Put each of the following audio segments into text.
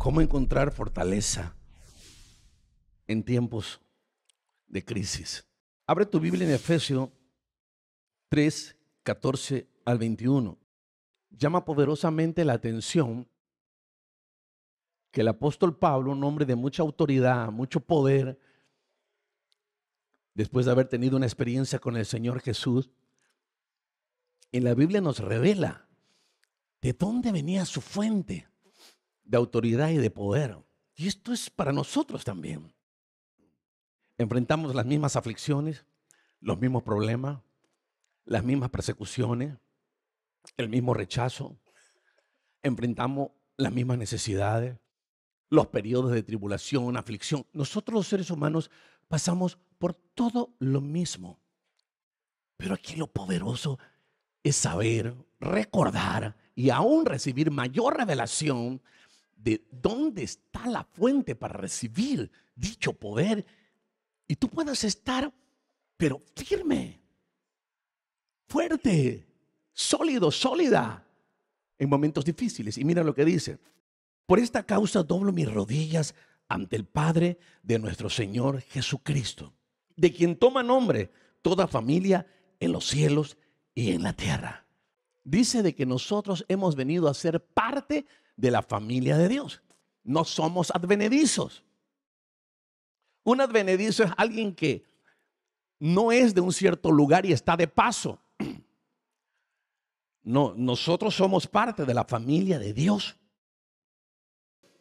cómo encontrar fortaleza en tiempos de crisis. Abre tu Biblia en Efesios 3, 14 al 21. Llama poderosamente la atención que el apóstol Pablo, un hombre de mucha autoridad, mucho poder, después de haber tenido una experiencia con el Señor Jesús, en la Biblia nos revela de dónde venía su fuente de autoridad y de poder. Y esto es para nosotros también. Enfrentamos las mismas aflicciones, los mismos problemas, las mismas persecuciones, el mismo rechazo. Enfrentamos las mismas necesidades, los periodos de tribulación, aflicción. Nosotros los seres humanos pasamos por todo lo mismo. Pero aquí lo poderoso es saber, recordar y aún recibir mayor revelación de dónde está la fuente para recibir dicho poder y tú puedas estar, pero firme, fuerte, sólido, sólida en momentos difíciles. Y mira lo que dice. Por esta causa doblo mis rodillas ante el Padre de nuestro Señor Jesucristo, de quien toma nombre toda familia en los cielos y en la tierra. Dice de que nosotros hemos venido a ser parte de la familia de Dios. No somos advenedizos. Un advenedizo es alguien que no es de un cierto lugar y está de paso. No, nosotros somos parte de la familia de Dios.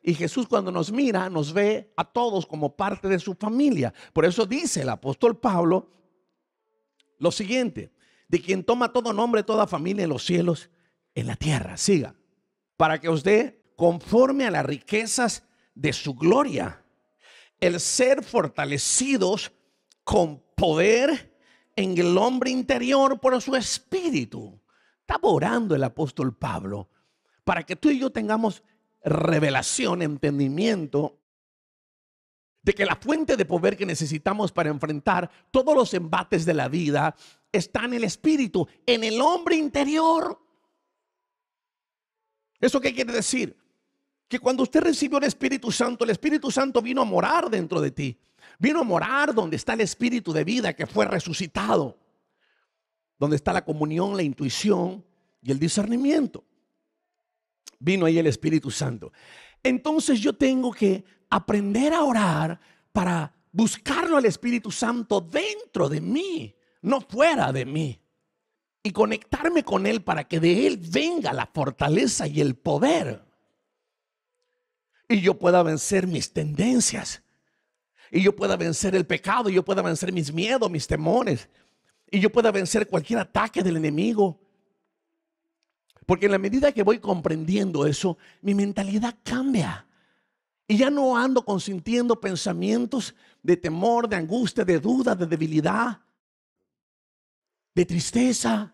Y Jesús cuando nos mira, nos ve a todos como parte de su familia. Por eso dice el apóstol Pablo lo siguiente, de quien toma todo nombre, toda familia en los cielos, en la tierra. Siga para que usted, conforme a las riquezas de su gloria, el ser fortalecidos con poder en el hombre interior por su espíritu. Está orando el apóstol Pablo para que tú y yo tengamos revelación, entendimiento de que la fuente de poder que necesitamos para enfrentar todos los embates de la vida está en el espíritu, en el hombre interior. ¿Eso qué quiere decir? Que cuando usted recibió el Espíritu Santo, el Espíritu Santo vino a morar dentro de ti. Vino a morar donde está el Espíritu de vida que fue resucitado. Donde está la comunión, la intuición y el discernimiento. Vino ahí el Espíritu Santo. Entonces yo tengo que aprender a orar para buscarlo al Espíritu Santo dentro de mí, no fuera de mí y conectarme con Él para que de Él venga la fortaleza y el poder. Y yo pueda vencer mis tendencias. Y yo pueda vencer el pecado. Y yo pueda vencer mis miedos, mis temores. Y yo pueda vencer cualquier ataque del enemigo. Porque en la medida que voy comprendiendo eso, mi mentalidad cambia. Y ya no ando consintiendo pensamientos de temor, de angustia, de duda, de debilidad, de tristeza.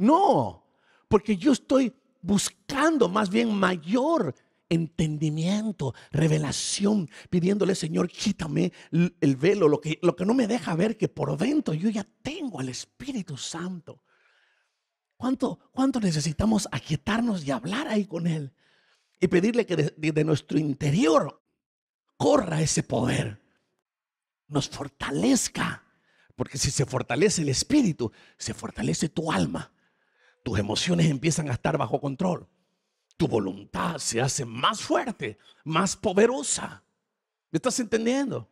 No, porque yo estoy buscando más bien mayor entendimiento, revelación, pidiéndole, Señor, quítame el velo, lo que, no me deja ver que por dentro yo ya tengo al Espíritu Santo. ¿Cuánto, cuánto necesitamos aquietarnos y hablar ahí con Él? Y pedirle que desde de nuestro interior corra ese poder, nos fortalezca, porque si se fortalece el espíritu, se fortalece tu alma, tus emociones empiezan a estar bajo control. Tu voluntad se hace más fuerte, más poderosa. ¿Me estás entendiendo?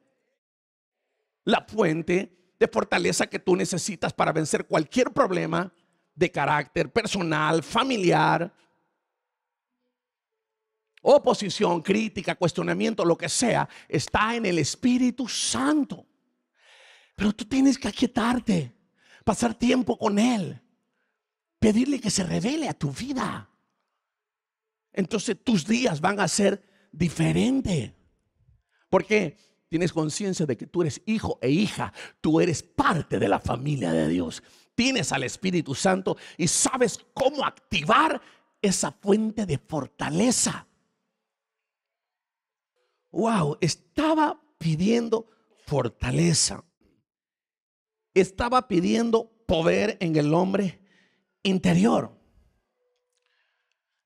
La fuente de fortaleza que tú necesitas para vencer cualquier problema de carácter personal, familiar, oposición, crítica, cuestionamiento, lo que sea, está en el Espíritu Santo. Pero tú tienes que aquietarte, pasar tiempo con Él pedirle que se revele a tu vida. Entonces tus días van a ser diferentes. Porque tienes conciencia de que tú eres hijo e hija, tú eres parte de la familia de Dios. Tienes al Espíritu Santo y sabes cómo activar esa fuente de fortaleza. Wow, estaba pidiendo fortaleza. Estaba pidiendo poder en el hombre interior.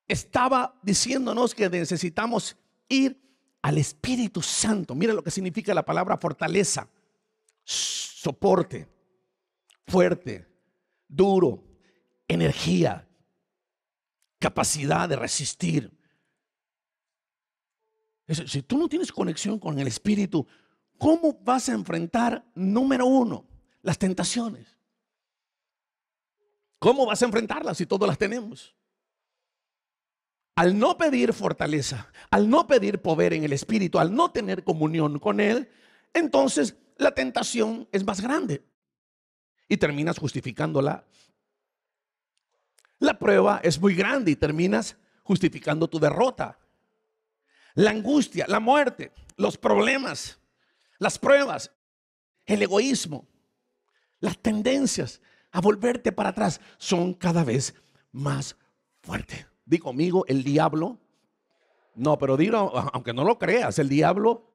Estaba diciéndonos que necesitamos ir al Espíritu Santo. Mira lo que significa la palabra fortaleza, soporte, fuerte, duro, energía, capacidad de resistir. Si tú no tienes conexión con el Espíritu, ¿cómo vas a enfrentar, número uno, las tentaciones? ¿Cómo vas a enfrentarlas si todas las tenemos? Al no pedir fortaleza, al no pedir poder en el Espíritu, al no tener comunión con Él, entonces la tentación es más grande y terminas justificándola. La prueba es muy grande y terminas justificando tu derrota. La angustia, la muerte, los problemas, las pruebas, el egoísmo, las tendencias, a volverte para atrás, son cada vez más fuertes. Di conmigo, el diablo, no, pero digo, aunque no lo creas, el diablo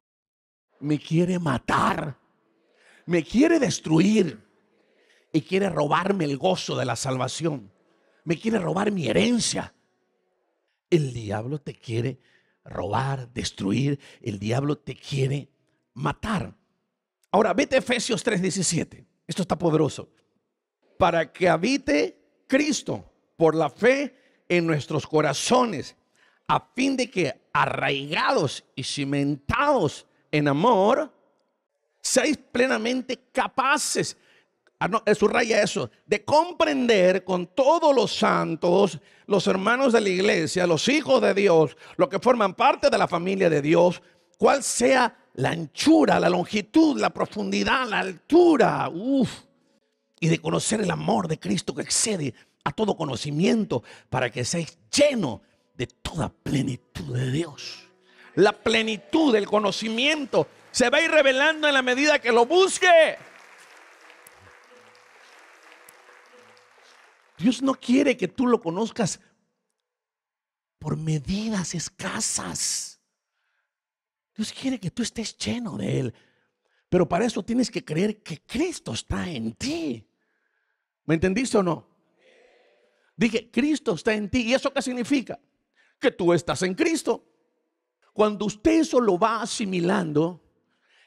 me quiere matar, me quiere destruir y quiere robarme el gozo de la salvación, me quiere robar mi herencia. El diablo te quiere robar, destruir, el diablo te quiere matar. Ahora, vete a Efesios 3:17. Esto está poderoso para que habite Cristo por la fe en nuestros corazones, a fin de que arraigados y cimentados en amor, seáis plenamente capaces, ah, eh, subraya eso, de comprender con todos los santos, los hermanos de la iglesia, los hijos de Dios, los que forman parte de la familia de Dios, cuál sea la anchura, la longitud, la profundidad, la altura, uff y de conocer el amor de Cristo que excede a todo conocimiento para que seáis lleno de toda plenitud de Dios. La plenitud del conocimiento se va a ir revelando en la medida que lo busque. Dios no quiere que tú lo conozcas por medidas escasas. Dios quiere que tú estés lleno de Él. Pero para eso tienes que creer que Cristo está en ti. ¿Me entendiste o no? Dije, Cristo está en ti. ¿Y eso qué significa? Que tú estás en Cristo. Cuando usted eso lo va asimilando,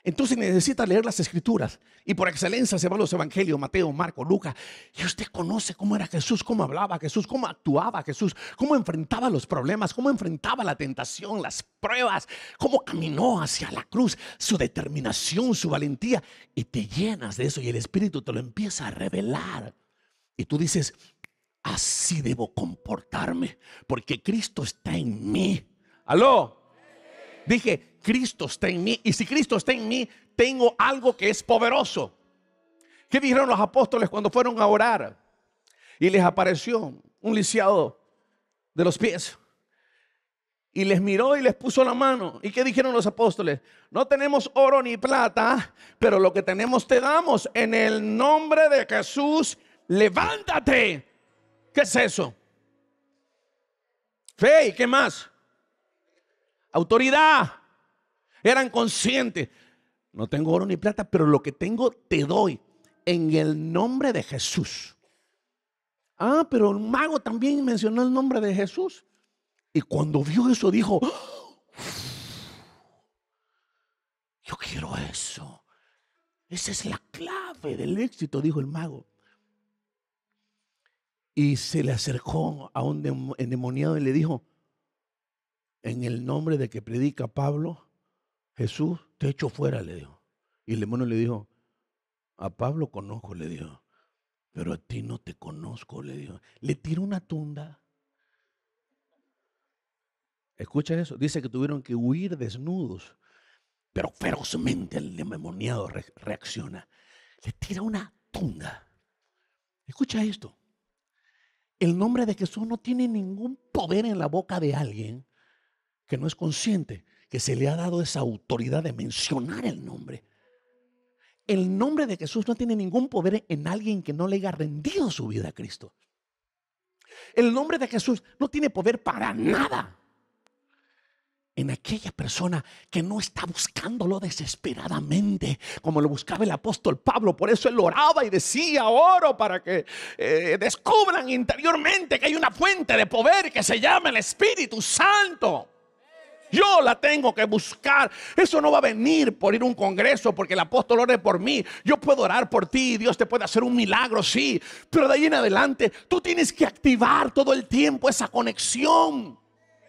entonces necesita leer las escrituras. Y por excelencia se van los evangelios, Mateo, Marco, Lucas. Y usted conoce cómo era Jesús, cómo hablaba Jesús, cómo actuaba Jesús, cómo enfrentaba los problemas, cómo enfrentaba la tentación, las pruebas, cómo caminó hacia la cruz, su determinación, su valentía. Y te llenas de eso y el Espíritu te lo empieza a revelar. Y tú dices, así debo comportarme, porque Cristo está en mí. ¿Aló? Dije, Cristo está en mí. Y si Cristo está en mí, tengo algo que es poderoso. ¿Qué dijeron los apóstoles cuando fueron a orar? Y les apareció un lisiado de los pies. Y les miró y les puso la mano. ¿Y qué dijeron los apóstoles? No tenemos oro ni plata, pero lo que tenemos te damos en el nombre de Jesús levántate. ¿Qué es eso? Fe y qué más. Autoridad. Eran conscientes. No tengo oro ni plata, pero lo que tengo te doy en el nombre de Jesús. Ah, pero el mago también mencionó el nombre de Jesús. Y cuando vio eso dijo, ¡Oh! yo quiero eso. Esa es la clave del éxito, dijo el mago. Y se le acercó a un endemoniado y le dijo, en el nombre de que predica Pablo, Jesús, te echo fuera, le dijo. Y el demonio le dijo, a Pablo conozco, le dijo, pero a ti no te conozco, le dijo. Le tiró una tunda. Escucha eso, dice que tuvieron que huir desnudos, pero ferozmente el demoniado reacciona. Le tira una tunda. Escucha esto el nombre de Jesús no tiene ningún poder en la boca de alguien que no es consciente que se le ha dado esa autoridad de mencionar el nombre. El nombre de Jesús no tiene ningún poder en alguien que no le haya rendido su vida a Cristo. El nombre de Jesús no tiene poder para nada en aquella persona que no está buscándolo desesperadamente, como lo buscaba el apóstol Pablo. Por eso él oraba y decía, oro para que eh, descubran interiormente que hay una fuente de poder que se llama el Espíritu Santo. Yo la tengo que buscar. Eso no va a venir por ir a un congreso, porque el apóstol ore por mí. Yo puedo orar por ti, Dios te puede hacer un milagro, sí. Pero de ahí en adelante, tú tienes que activar todo el tiempo esa conexión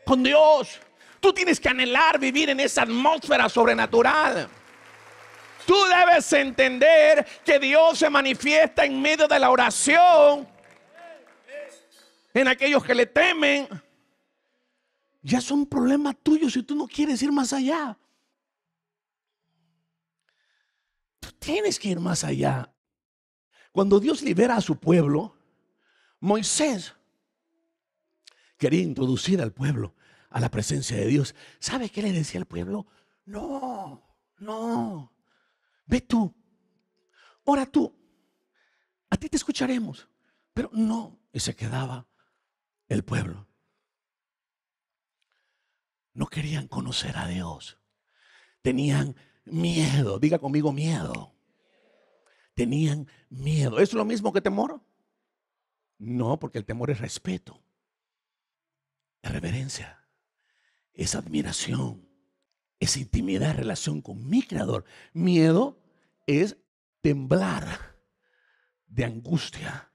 con Dios. Tú tienes que anhelar vivir en esa atmósfera sobrenatural. Tú debes entender que Dios se manifiesta en medio de la oración. En aquellos que le temen. Ya son problemas tuyos si tú no quieres ir más allá. Tú tienes que ir más allá. Cuando Dios libera a su pueblo, Moisés quería introducir al pueblo a la presencia de Dios. ¿Sabe qué le decía al pueblo? No, no. Ve tú, ora tú. A ti te escucharemos. Pero no. Y se quedaba el pueblo. No querían conocer a Dios. Tenían miedo. Diga conmigo miedo. Tenían miedo. ¿Es lo mismo que temor? No, porque el temor es respeto, es reverencia. Esa admiración, esa intimidad, relación con mi creador. Miedo es temblar de angustia,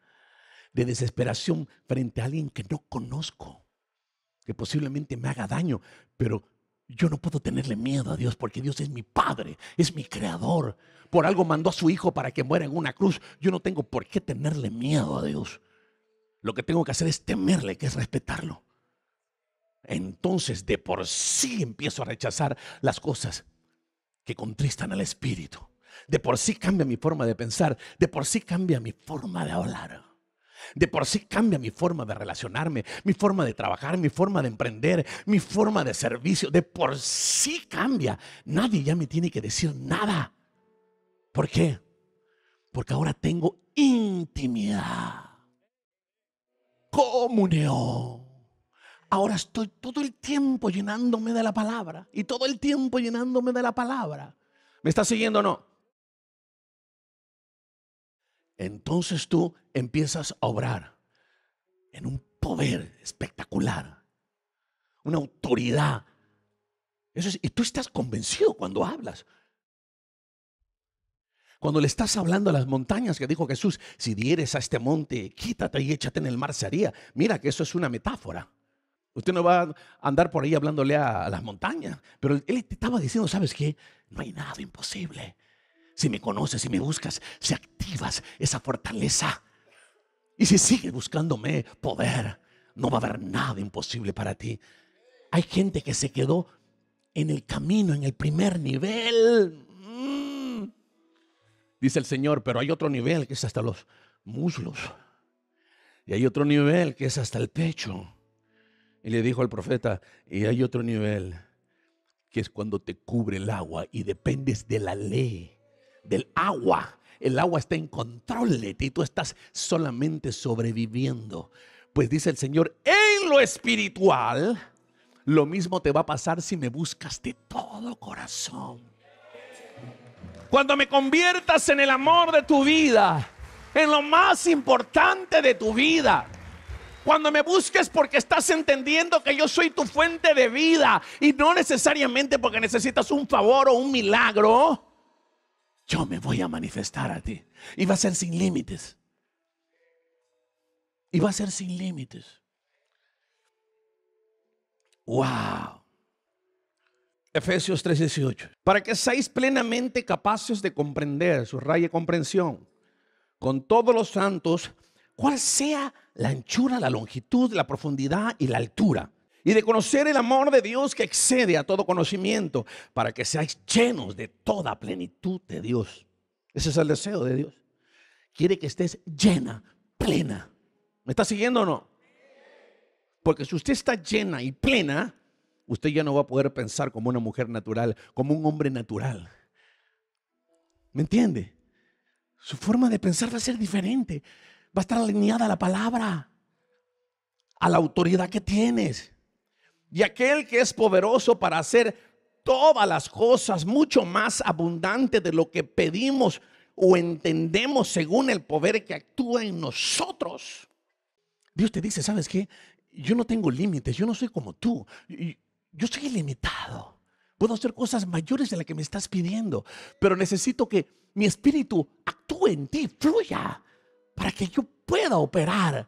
de desesperación frente a alguien que no conozco, que posiblemente me haga daño, pero yo no puedo tenerle miedo a Dios porque Dios es mi Padre, es mi Creador. Por algo mandó a su Hijo para que muera en una cruz. Yo no tengo por qué tenerle miedo a Dios. Lo que tengo que hacer es temerle, que es respetarlo entonces de por sí empiezo a rechazar las cosas que contristan al espíritu. De por sí cambia mi forma de pensar, de por sí cambia mi forma de hablar. De por sí cambia mi forma de relacionarme, mi forma de trabajar, mi forma de emprender, mi forma de servicio. De por sí cambia. Nadie ya me tiene que decir nada. ¿Por qué? Porque ahora tengo intimidad, comunión. Ahora estoy todo el tiempo llenándome de la palabra y todo el tiempo llenándome de la palabra. ¿Me estás siguiendo o no? Entonces tú empiezas a obrar en un poder espectacular, una autoridad. y tú estás convencido cuando hablas. Cuando le estás hablando a las montañas que dijo Jesús, si dieres a este monte, quítate y échate en el mar, se haría. Mira que eso es una metáfora. Usted no va a andar por ahí hablándole a, las montañas. Pero él te estaba diciendo, ¿sabes qué? No hay nada imposible. Si me conoces, si me buscas, si activas esa fortaleza. Y si sigues buscándome poder, no va a haber nada imposible para ti. Hay gente que se quedó en el camino, en el primer nivel. Mm. Dice el Señor, pero hay otro nivel que es hasta los muslos. Y hay otro nivel que es hasta el pecho. Y le dijo al profeta, y hay otro nivel, que es cuando te cubre el agua y dependes de la ley, del agua. El agua está En control de y tú estás solamente sobreviviendo. Pues dice el Señor, en lo espiritual, lo mismo te va a pasar si me buscas de todo corazón. Cuando me conviertas en el amor de tu vida, en lo más importante de tu vida, cuando me busques porque estás entendiendo que yo soy tu fuente de vida y no necesariamente porque necesitas un favor o un milagro, yo me voy a manifestar a ti. Y va a ser sin límites. Y va a ser sin límites. Wow. Efesios 3:18. Para que seáis plenamente capaces de comprender, su de comprensión, con todos los santos cuál sea la anchura, la longitud, la profundidad y la altura. Y de conocer el amor de Dios que excede a todo conocimiento, para que seáis llenos de toda plenitud de Dios. Ese es el deseo de Dios. Quiere que estés llena, plena. ¿Me está siguiendo o no? Porque si usted está llena y plena, usted ya no va a poder pensar como una mujer natural, como un hombre natural. ¿Me entiende? Su forma de pensar va a ser diferente. Va a estar alineada a la palabra, a la autoridad que tienes. Y aquel que es poderoso para hacer todas las cosas mucho más abundante de lo que pedimos o entendemos según el poder que actúa en nosotros. Dios te dice, ¿sabes qué? Yo no tengo límites, yo no soy como tú, yo soy ilimitado. Puedo hacer cosas mayores de las que me estás pidiendo, pero necesito que mi espíritu actúe en ti, fluya para que yo pueda operar.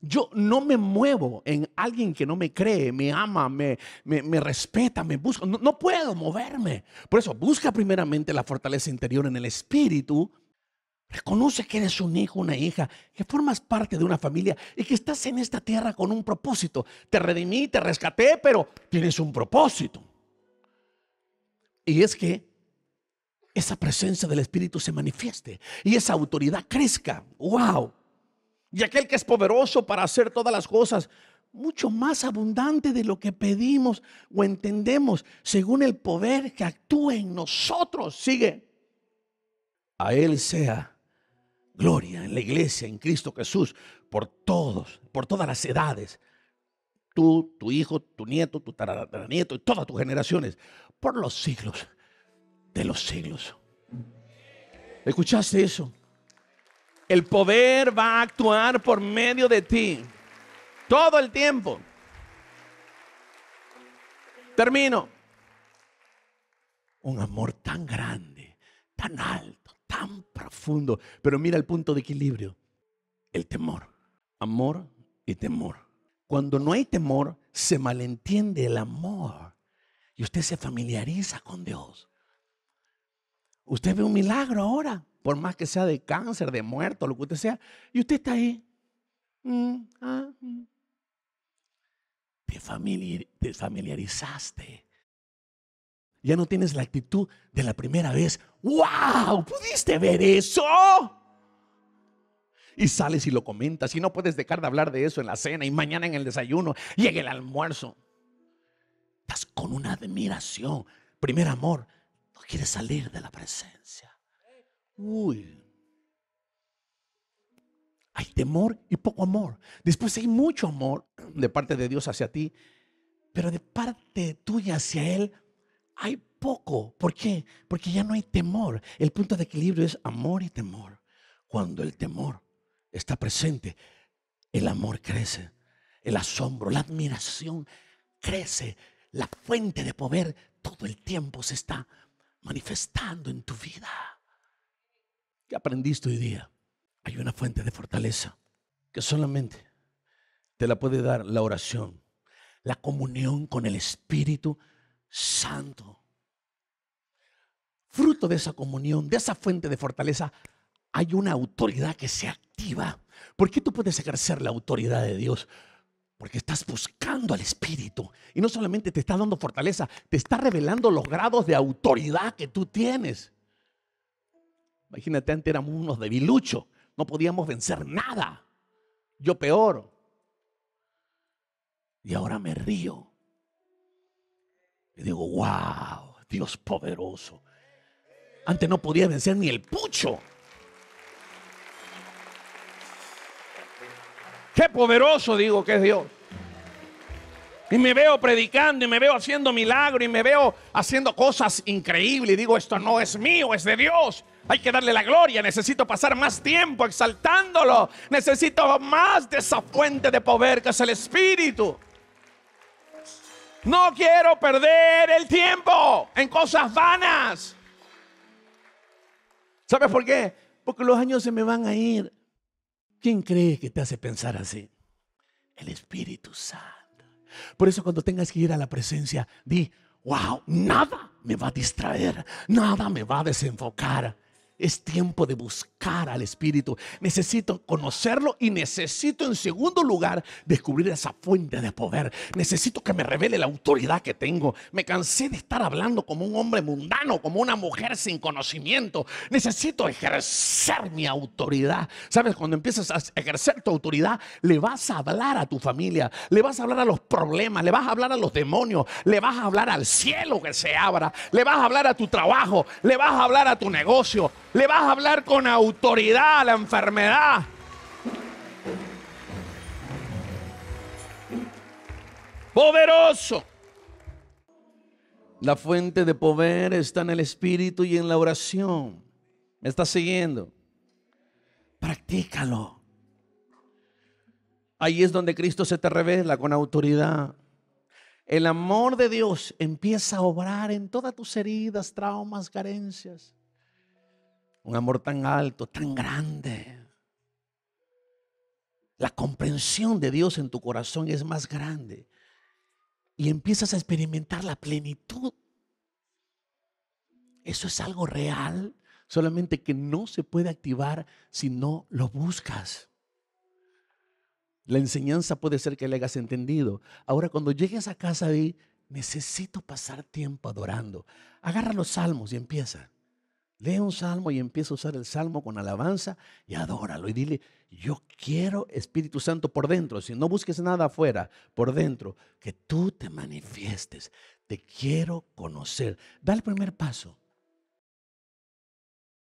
Yo no me muevo en alguien que no me cree, me ama, me, me, respeta, me busca. No, no puedo moverme. Por eso busca primeramente la fortaleza interior en el espíritu. Reconoce que eres un hijo, una hija, que formas parte de una familia y que estás en esta tierra con un propósito. Te redimí, te rescaté, pero tienes un propósito. Y es que esa presencia del Espíritu se manifieste y esa autoridad crezca. ¡Wow! Y aquel que es poderoso para hacer todas las cosas, mucho más abundante de lo que pedimos o entendemos, según el poder que actúa en nosotros. Sigue. A Él sea gloria en la iglesia, en Cristo Jesús, por todos, por todas las edades. Tú, tu hijo, tu nieto, tu tataranieto y todas tus generaciones, por los siglos de los siglos. ¿Escuchaste eso? El poder va a actuar por medio de ti todo el tiempo. Termino. Un amor tan grande, tan alto, tan profundo. Pero mira el punto de equilibrio. El temor. Amor y temor. Cuando no hay temor, se malentiende el amor. Y usted se familiariza con Dios. Usted ve un milagro ahora, por más que sea de cáncer, de muerto, lo que usted sea, y usted está ahí. Mm, ah, mm. Te, familiarizaste. Ya no tienes la actitud de la primera vez. ¡Wow! ¿Pudiste ver eso? Y sales y lo comentas. Y no puedes dejar de hablar de eso en la cena y mañana en el desayuno y en el almuerzo. Estás con una admiración. Primer amor, no quiere salir de la presencia. Uy. Hay temor y poco amor. Después hay mucho amor de parte de Dios hacia ti, pero de parte tuya hacia Él hay poco. ¿Por qué? Porque ya no hay temor. El punto de equilibrio es amor y temor. Cuando el temor está presente, el amor crece, el asombro, la admiración crece, la fuente de poder todo el tiempo se está manifestando en tu vida. ¿Qué aprendiste hoy día? Hay una fuente de fortaleza que solamente te la puede dar la oración, la comunión con el Espíritu Santo. Fruto de esa comunión, de esa fuente de fortaleza, hay una autoridad que se activa. ¿Por qué tú puedes ejercer la autoridad de Dios? Porque estás buscando al Espíritu. Y no solamente te está dando fortaleza, te está revelando los grados de autoridad que tú tienes. Imagínate, antes éramos unos debiluchos. No podíamos vencer nada. Yo peor. Y ahora me río. Y digo, wow, Dios poderoso. Antes no podía vencer ni el pucho. Qué poderoso digo que es Dios. Y me veo predicando y me veo haciendo milagros y me veo haciendo cosas increíbles. Y digo, esto no es mío, es de Dios. Hay que darle la gloria. Necesito pasar más tiempo exaltándolo. Necesito más de esa fuente de poder que es el Espíritu. No quiero perder el tiempo en cosas vanas. ¿Sabes por qué? Porque los años se me van a ir. ¿Quién cree que te hace pensar así? El Espíritu Santo. Por eso cuando tengas que ir a la presencia, di, wow, nada me va a distraer, nada me va a desenfocar. Es tiempo de buscar al Espíritu. Necesito conocerlo y necesito en segundo lugar descubrir esa fuente de poder. Necesito que me revele la autoridad que tengo. Me cansé de estar hablando como un hombre mundano, como una mujer sin conocimiento. Necesito ejercer mi autoridad. Sabes, cuando empiezas a ejercer tu autoridad, le vas a hablar a tu familia, le vas a hablar a los problemas, le vas a hablar a los demonios, le vas a hablar al cielo que se abra, le vas a hablar a tu trabajo, le vas a hablar a tu negocio le vas a hablar con autoridad a la enfermedad. Poderoso. La fuente de poder está en el espíritu y en la oración. ¿Me estás siguiendo? Practícalo. Ahí es donde Cristo se te revela con autoridad. El amor de Dios empieza a obrar en todas tus heridas, traumas, carencias. Un amor tan alto, tan grande. La comprensión de Dios en tu corazón es más grande. Y empiezas a experimentar la plenitud. Eso es algo real, solamente que no se puede activar si no lo buscas. La enseñanza puede ser que le hagas entendido. Ahora, cuando llegues a casa, di, necesito pasar tiempo adorando. Agarra los salmos y empieza. Lee un salmo y empieza a usar el salmo con alabanza y adóralo. Y dile, yo quiero Espíritu Santo por dentro. Si no busques nada afuera, por dentro, que tú te manifiestes. Te quiero conocer. Da el primer paso.